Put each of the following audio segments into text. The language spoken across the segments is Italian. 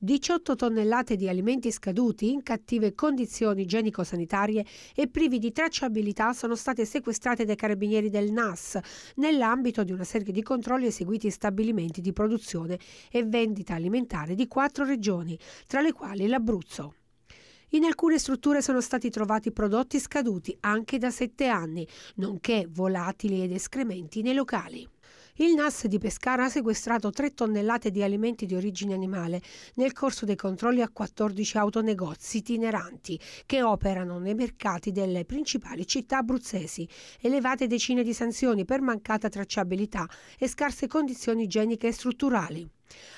18 tonnellate di alimenti scaduti in cattive condizioni igienico-sanitarie e privi di tracciabilità sono state sequestrate dai carabinieri del NAS nell'ambito di una serie di controlli eseguiti in stabilimenti di produzione e vendita alimentare di quattro regioni, tra le quali l'Abruzzo. In alcune strutture sono stati trovati prodotti scaduti anche da sette anni, nonché volatili ed escrementi nei locali. Il NAS di Pescara ha sequestrato 3 tonnellate di alimenti di origine animale nel corso dei controlli a 14 autonegozi itineranti che operano nei mercati delle principali città abruzzesi. Elevate decine di sanzioni per mancata tracciabilità e scarse condizioni igieniche e strutturali.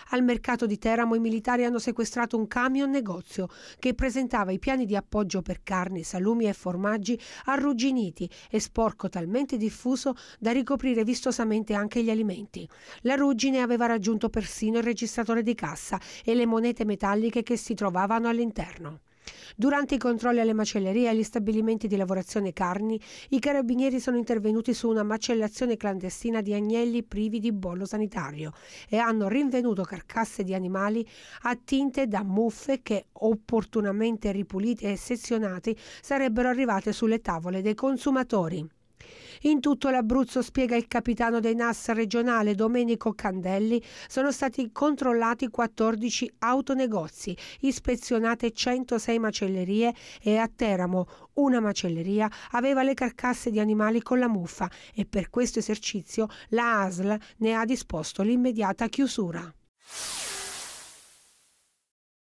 Al mercato di Teramo i militari hanno sequestrato un camion negozio che presentava i piani di appoggio per carni, salumi e formaggi arrugginiti e sporco talmente diffuso da ricoprire vistosamente anche gli alimenti. La ruggine aveva raggiunto persino il registratore di cassa e le monete metalliche che si trovavano all'interno. Durante i controlli alle macellerie e agli stabilimenti di lavorazione carni, i carabinieri sono intervenuti su una macellazione clandestina di agnelli privi di bollo sanitario e hanno rinvenuto carcasse di animali attinte da muffe che, opportunamente ripulite e sezionate, sarebbero arrivate sulle tavole dei consumatori. In tutto l'Abruzzo, spiega il capitano dei NAS regionale Domenico Candelli, sono stati controllati 14 autonegozi, ispezionate 106 macellerie e a Teramo una macelleria aveva le carcasse di animali con la muffa e per questo esercizio la ASL ne ha disposto l'immediata chiusura.